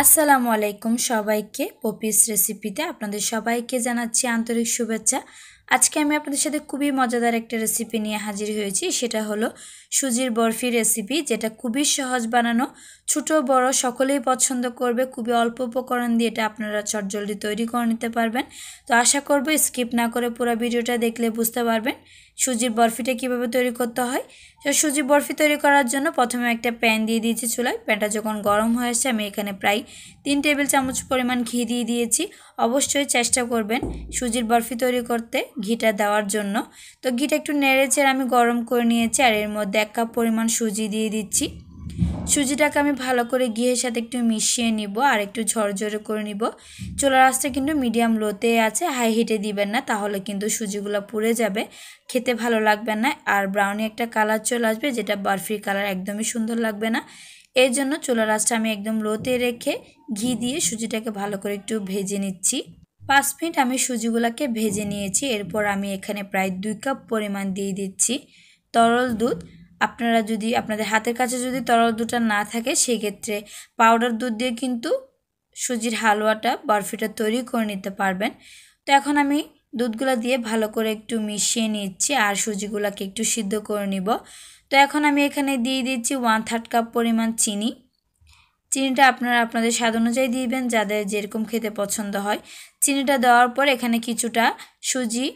আসসালামু আলাইকুম সবাইকে পপিস রেসিপিতে আপনাদের সবাইকে জানাচ্ছি আন্তরিক শুভেচ্ছা আজকে আমি আপনাদের সাথে খুবই মজাদার একটা রেসিপি নিয়ে হাজির হয়েছি সেটা হলো সুজির বরফি রেসিপি যেটা খুবই সহজ বানানো ছোট বড় সকলেই পছন্দ করবে খুবই অল্প উপকরণ দিয়ে এটা আপনারা চটজলদি তৈরি করে নিতে পারবেন তো আশা করব স্কিপ না করে পুরো ভিডিওটা দেখলে বুঝতে পারবেন সুজির বরফিটা কিভাবে তৈরি করতে হয় তো সুজি বরফি তৈরি করার জন্য প্রথমে একটা প্যান দিয়ে দিয়েছি চুলায় প্যানটা যখন গরম হয়েছে আমি এখানে প্রায় তিন টেবিল চামচ পরিমাণ ঘি দিয়ে দিয়েছি অবশ্যই চেষ্টা করবেন সুজির বরফি তৈরি করতে ঘিটা দেওয়ার জন্য তো ঘিটা একটু নেড়েচেড়ে আমি গরম করে নিয়েছি আর এর মধ্যে এক কাপ পরিমাণ সুজি দিয়ে দিচ্ছি সুজিটাকে আমি ভালো করে ঘিয়ের সাথে একটু মিশিয়ে নিব আর একটু ঝরঝরে করে নিব চুলার আঁচটা কিন্তু মিডিয়াম লোতে আছে হাই হিটে দিবেন না তাহলে কিন্তু সুজিগুলো পুড়ে যাবে খেতে ভালো লাগবে না আর ব্রাউনি একটা কালার চলে আসবে যেটা বার্ফির কালার একদমই সুন্দর লাগবে না এর জন্য চুলার আঁচটা আমি একদম লোতে রেখে ঘি দিয়ে সুজিটাকে ভালো করে একটু ভেজে নিচ্ছি পাঁচ মিনিট আমি সুজিগুলোকে ভেজে নিয়েছি এরপর আমি এখানে প্রায় দুই কাপ পরিমাণ দিয়ে দিচ্ছি তরল দুধ আপনারা যদি আপনাদের হাতের কাছে যদি তরল দুধটা না থাকে সেক্ষেত্রে পাউডার দুধ দিয়ে কিন্তু সুজির হালুয়াটা বরফিটা তৈরি করে নিতে পারবেন তো এখন আমি দুধগুলা দিয়ে ভালো করে একটু মিশিয়ে নিচ্ছি আর সুজিগুলাকে একটু সিদ্ধ করে নিব তো এখন আমি এখানে দিয়ে দিচ্ছি ওয়ান থার্ড কাপ পরিমাণ চিনি চিনিটা আপনারা আপনাদের স্বাদ অনুযায়ী দিবেন যাদের যেরকম খেতে পছন্দ হয় চিনিটা দেওয়ার পর এখানে কিছুটা সুজি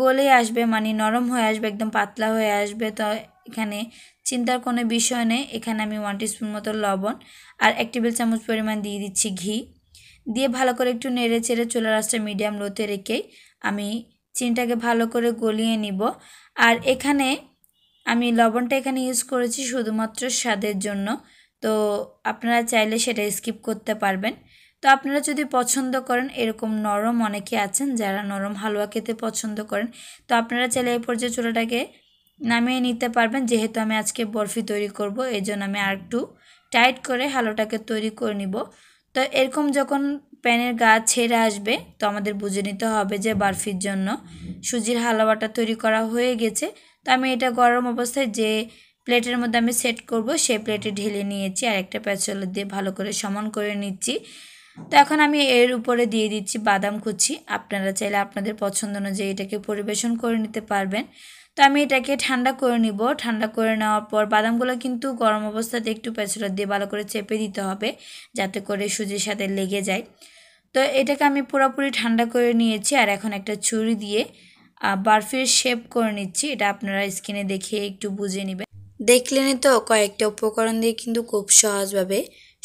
গলে আসবে মানে নরম হয়ে আসবে একদম পাতলা হয়ে আসবে তো এখানে চিন্তার কোনো বিষয় নেই এখানে আমি ওয়ান টিস্পুন মতো লবণ আর এক টেবিল চামচ পরিমাণ দিয়ে দিচ্ছি ঘি দিয়ে ভালো করে একটু নেড়ে চেড়ে চলে আঁচটা মিডিয়াম লোতে রেখেই আমি চিনিটাকে ভালো করে গলিয়ে নিব আর এখানে আমি লবণটা এখানে ইউজ করেছি শুধুমাত্র স্বাদের জন্য তো আপনারা চাইলে সেটা স্কিপ করতে পারবেন তো আপনারা যদি পছন্দ করেন এরকম নরম অনেকে আছেন যারা নরম হালুয়া খেতে পছন্দ করেন তো আপনারা চাইলে এই পর্যায়ে চুলাটাকে নামিয়ে নিতে পারবেন যেহেতু আমি আজকে বরফি তৈরি করব এই জন্য আমি আর একটু টাইট করে হালুয়াটাকে তৈরি করে নিব তো এরকম যখন প্যানের গা ছেড়ে আসবে তো আমাদের বুঝে নিতে হবে যে বরফির জন্য সুজির হালুয়াটা তৈরি করা হয়ে গেছে তো আমি এটা গরম অবস্থায় যে প্লেটের মধ্যে আমি সেট করব সেই প্লেটে ঢেলে নিয়েছি আর একটা প্যাচলা দিয়ে ভালো করে সমান করে নিচ্ছি তো এখন আমি এর উপরে দিয়ে দিচ্ছি বাদাম কুচি আপনারা চাইলে আপনাদের পছন্দ অনুযায়ী এটাকে পরিবেশন করে নিতে পারবেন তো আমি এটাকে ঠান্ডা করে নিব ঠান্ডা করে নেওয়ার পর বাদামগুলো কিন্তু গরম অবস্থাতে একটু প্যাচলা দিয়ে ভালো করে চেপে দিতে হবে যাতে করে সুজির সাথে লেগে যায় তো এটাকে আমি পুরোপুরি ঠান্ডা করে নিয়েছি আর এখন একটা ছুরি দিয়ে বার্ফির শেপ করে নিচ্ছি এটা আপনারা স্কিনে দেখে একটু বুঝে নেবেন দেখলেনই তো কয়েকটা উপকরণ দিয়ে কিন্তু খুব সহজভাবে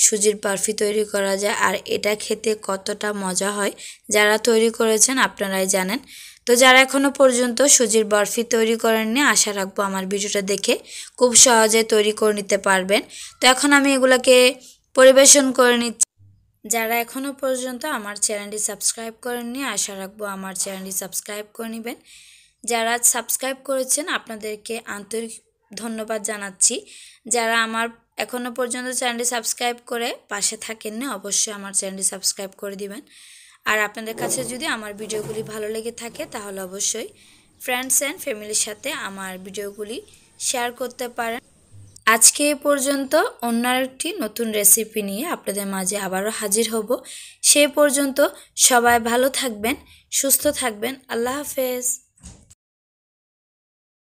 সুজির বরফি তৈরি করা যায় আর এটা খেতে কতটা মজা হয় যারা তৈরি করেছেন আপনারাই জানেন তো যারা এখনও পর্যন্ত সুজির বরফি তৈরি করেননি আশা রাখবো আমার ভিডিওটা দেখে খুব সহজে তৈরি করে নিতে পারবেন তো এখন আমি এগুলোকে পরিবেশন করে নিচ্ছি যারা এখনও পর্যন্ত আমার চ্যানেলটি সাবস্ক্রাইব করেননি আশা রাখবো আমার চ্যানেলটি সাবস্ক্রাইব করে নেবেন যারা সাবস্ক্রাইব করেছেন আপনাদেরকে আন্তরিক ধন্যবাদ জানাচ্ছি যারা আমার এখনও পর্যন্ত চ্যানেলটি সাবস্ক্রাইব করে পাশে থাকেন না অবশ্যই আমার চ্যানেলটি সাবস্ক্রাইব করে দিবেন আর আপনাদের কাছে যদি আমার ভিডিওগুলি ভালো লেগে থাকে তাহলে অবশ্যই ফ্রেন্ডস অ্যান্ড ফ্যামিলির সাথে আমার ভিডিওগুলি শেয়ার করতে পারেন আজকে এ পর্যন্ত অন্য একটি নতুন রেসিপি নিয়ে আপনাদের মাঝে আবারও হাজির হব সে পর্যন্ত সবাই ভালো থাকবেন সুস্থ থাকবেন আল্লাহ হাফেজ